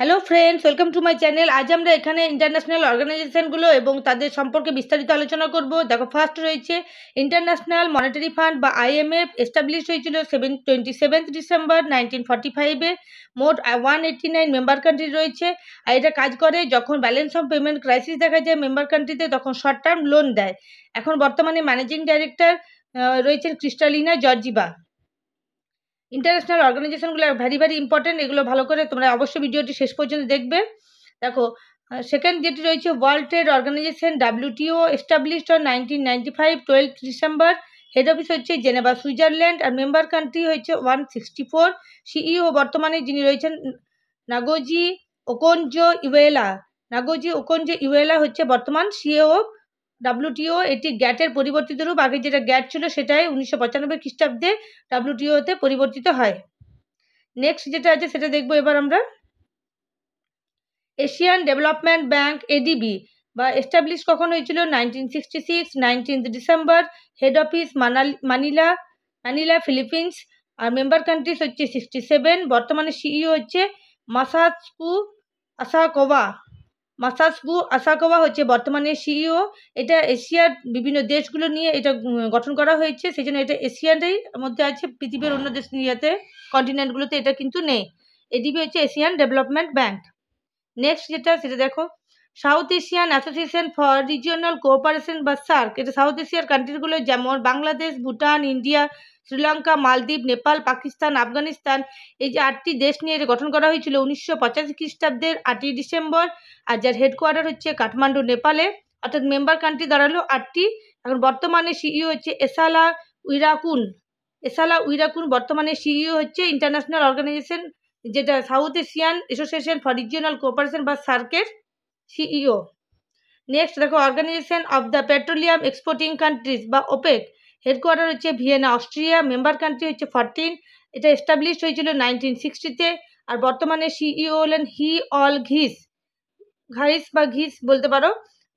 hello friends welcome to my channel আজ আমরা এখানে ইন্টারন্যাশনাল অর্গানাইজেশনগুলো এবং তাদের সম্পর্কে বিস্তারিত আলোচনা করব দেখো ফার্স্ট রয়েছে ইন্টারন্যাশনাল মনিটারি ফান্ড বা আইএমএফ এস্টাবলিশ হয়েছিল seven twenty seventh December nineteen forty ফাইভে মোট one eighty nine member country রয়েছে আর এটা কাজ করে যখন ব্যালেন্স অফ পেমেন্ট ক্রাইসিস দেখা যায় মেম্বার কান্ট্রিতে তখন শর্ট টার্ম লোন দেয় এখন বর্তমানে ম্যানেজিং ডাইরেক্টর রয়েছেন ক্রিস্টালিনা জর্জিবা ইন্টারন্যাশনাল অর্গানাইজেশনগুলো ভেরি ভেরি ইম্পর্টেন্ট এগুলো ভালো করে তোমরা অবশ্যই ভিডিওটি শেষ পর্যন্ত দেখবে দেখো সেকেন্ড যেটি রয়েছে world trade organization WTO established on nineteen ninety five twelve December head office হচ্ছে জেনেভা সুইজারল্যান্ড আর মেম্বার কান্ট্রি হচ্ছে ওয়ান সিক্সটি ফোর সিইও বর্তমানে যিনি রয়েছেন নাগোজি ওকঞ্জ ইউয়েলা নাগোজি ওকঞ্জ ইউয়েলা হচ্ছে বর্তমান সিইও ডাব্লিউটিও এটি গ্যাটের পরিবর্তিত রূপ আগে যেটা গ্যাট ছিল সেটাই উনিশশো পঁচানব্বই খ্রিস্টাব্দে ডাব্লিউটিওতে পরিবর্তিত হয় নেক্সট যেটা আছে সেটা দেখব এবার আমরা এশিয়ান ডেভেলপমেন্ট ব্যাংক এডিবি বা এস্টাবলিশ কখন হয়েছিল nineteen sixty six nineteenth December head office মানাল মানিলা মানিলা ফিলিপিন্স আর মেম্বার কান্ট্রিজ হচ্ছে সিক্সটি সেভেন বর্তমানে সিইও e হচ্ছে মাসাতকু আসাকোভা মাসাসকু আসাকোয়া হচ্ছে বর্তমানে সিইও এটা এশিয়ার বিভিন্ন দেশগুলো নিয়ে এটা গঠন করা হয়েছে সেই জন্য এটা এশিয়ানটাই মধ্যে আছে পৃথিবীর অন্য দেশ নিয়েতে কন্টিনেন্টগুলোতে এটা কিন্তু নেই এডিবি হচ্ছে এশিয়ান ডেভেলপমেন্ট ব্যাঙ্ক নেক্সট যেটা সেটা দেখো South Asian Association for Regional Cooperation বা সার্ক এটা সাউথ এশিয়ার কান্ট্রিগুলো যেমন বাংলাদেশ ভুটান ইন্ডিয়া শ্রীলঙ্কা মালদ্বীপ নেপাল পাকিস্তান আফগানিস্তান এই যে আটটি দেশ নিয়ে গঠন করা হয়েছিল উনিশশো পঁচাশি খ্রিস্টাব্দের আটই ডিসেম্বর আর যার হেডকোয়ার্টার হচ্ছে কাঠমান্ডু নেপালে অর্থাৎ মেম্বার কান্ট্রি দাঁড়ালো আটটি এখন বর্তমানে সিইও e হচ্ছে এসালা উইরাকুন এসালা উইরাকুন বর্তমানে সিইও e হচ্ছে ইন্টারন্যাশনাল অর্গানাইজেশন যেটা South Asian Association for Regional Cooperation বা সার্কের সিইও নেক্সট e দেখো organization of the petroleum exporting countries বা ওপেক হেডকোয়ার্টার হচ্ছে ভিয়েনা অস্ট্রিয়া মেম্বার কান্ট্রি হচ্ছে ফরটিন এটা এস্টাবলিশ হয়েছিল নাইনটিন সিক্সটিতে আর বর্তমানে সিইও e হলেন হি অল ঘিস ঘাইস বা ঘিস বলতে পারো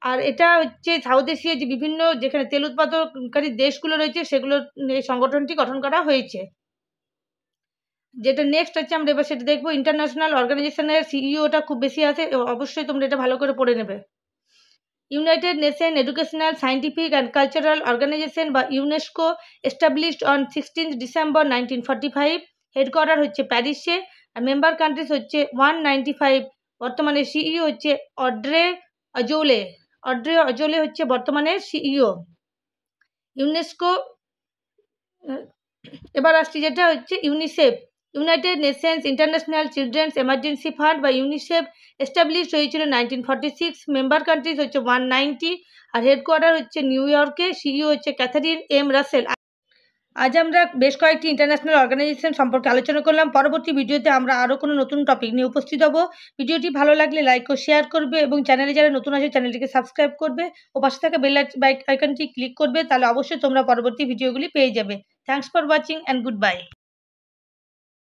আর এটা হচ্ছে সাউথ এশিয়ার যে বিভিন্ন যেখানে তেল উৎপাদনকারী দেশগুলো রয়েছে সেগুলো সংগঠনটি গঠন করা হয়েছে যেটা নেক্সট হচ্ছে আমরা এবার সেটা দেখবো ইন্টারন্যাশনাল অর্গানাইজেশনের সিইওটা খুব বেশি আছে অবশ্যই তোমরা এটা ভালো করে পড়ে নেবে United Nation educational scientific and cultural organization বা UNESCO established on sixteenth December nineteen forty five headquarter হচ্ছে প্যারিসে আর মেম্বার কান্ট্রিজ হচ্ছে ওয়ান নাইনটি ফাইভ বর্তমানে সিইও e হচ্ছে অড্রে অজোলে অড্রে অজোলে হচ্ছে বর্তমানে সিইও ইউনেস্কো e এবার আসছি যেটা হচ্ছে UNICEF United Nations International Children's Emergency Fund বা ইউনিসেফ এস্টাবলিশ হয়েছিল nineteen forty six member countries হচ্ছে ওয়ান নাইনটি আর হেডকোয়ার্টার হচ্ছে নিউ ইয়র্কে সিইও হচ্ছে ক্যাথারিন এম রাসেল আজ আমরা বেশ কয়েকটি ইন্টারন্যাশনাল অর্গানাইজেশন সম্পর্কে আলোচনা করলাম পরবর্তী ভিডিওতে আমরা আরও কোনো নতুন টপিক নিয়ে উপস্থিত হব ভিডিওটি ভালো লাগলে লাইক ও শেয়ার করবে এবং চ্যানেলে যারা নতুন আছে চ্যানেলটিকে সাবস্ক্রাইব করবে ও পাশে থাকা বেল আইকনটি ক্লিক করবে তাহলে অবশ্যই তোমরা পরবর্তী ভিডিওগুলি পেয়ে যাবে thanks for watching and good bye